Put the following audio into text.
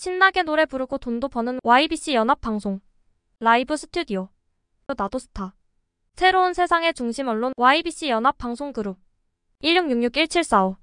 신나게 노래 부르고 돈도 버는 YBC 연합방송 라이브 스튜디오 나도 스타 새로운 세상의 중심 언론 YBC 연합방송그룹 1666-1745